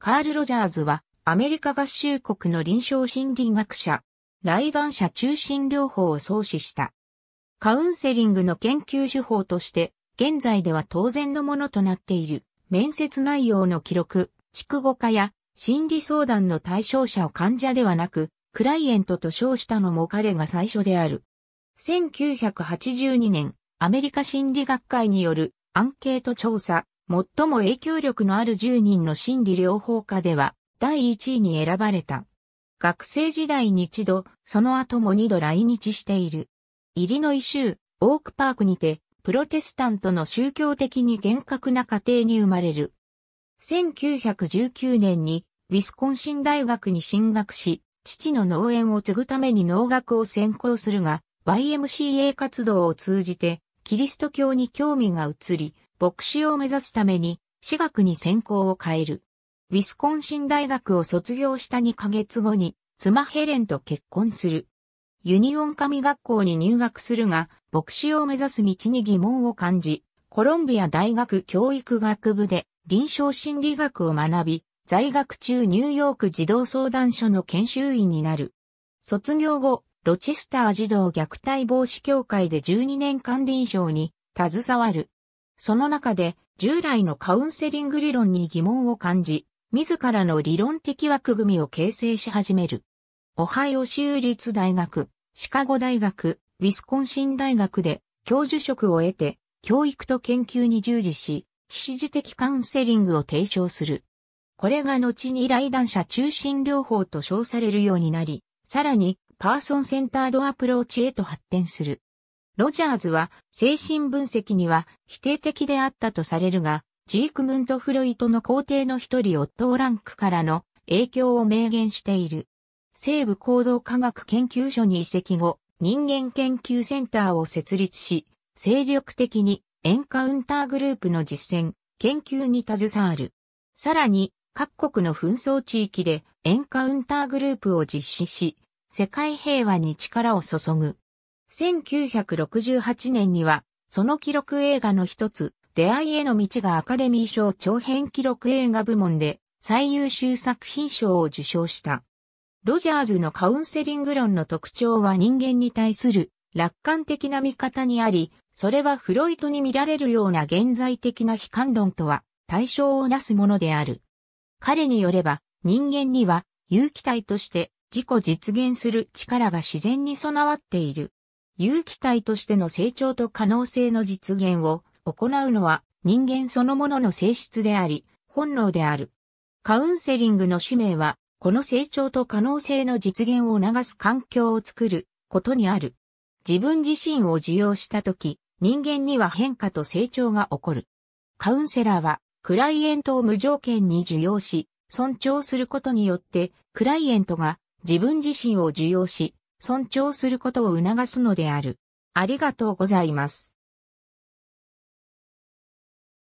カール・ロジャーズは、アメリカ合衆国の臨床心理学者、来願者中心療法を創始した。カウンセリングの研究手法として、現在では当然のものとなっている、面接内容の記録、畜語化や、心理相談の対象者を患者ではなく、クライエントと称したのも彼が最初である。1982年、アメリカ心理学会によるアンケート調査、最も影響力のある10人の心理療法家では第1位に選ばれた。学生時代に一度、その後も二度来日している。イリノイ州、オークパークにて、プロテスタントの宗教的に厳格な家庭に生まれる。1919年に、ウィスコンシン大学に進学し、父の農園を継ぐために農学を専攻するが、YMCA 活動を通じて、キリスト教に興味が移り、牧師を目指すために、私学に専攻を変える。ウィスコンシン大学を卒業した2ヶ月後に、妻ヘレンと結婚する。ユニオン神学校に入学するが、牧師を目指す道に疑問を感じ、コロンビア大学教育学部で臨床心理学を学び、在学中ニューヨーク児童相談所の研修員になる。卒業後、ロチェスター児童虐待防止協会で12年間臨床に携わる。その中で従来のカウンセリング理論に疑問を感じ、自らの理論的枠組みを形成し始める。オハイオ州立大学、シカゴ大学、ウィスコンシン大学で教授職を得て、教育と研究に従事し、非指示的カウンセリングを提唱する。これが後に来談者中心療法と称されるようになり、さらにパーソンセンタードアプローチへと発展する。ロジャーズは精神分析には否定的であったとされるが、ジークムント・フロイトの皇帝の一人オットーランクからの影響を明言している。西部行動科学研究所に移籍後、人間研究センターを設立し、精力的にエンカウンターグループの実践、研究に携わる。さらに、各国の紛争地域でエンカウンターグループを実施し、世界平和に力を注ぐ。1968年には、その記録映画の一つ、出会いへの道がアカデミー賞長編記録映画部門で最優秀作品賞を受賞した。ロジャーズのカウンセリング論の特徴は人間に対する楽観的な見方にあり、それはフロイトに見られるような現在的な悲観論とは対象をなすものである。彼によれば人間には有機体として自己実現する力が自然に備わっている。有機体としての成長と可能性の実現を行うのは人間そのものの性質であり、本能である。カウンセリングの使命は、この成長と可能性の実現を促す環境を作ることにある。自分自身を受容したとき、人間には変化と成長が起こる。カウンセラーは、クライエントを無条件に受容し、尊重することによって、クライエントが自分自身を受容し、尊重することを促すのである。ありがとうございます。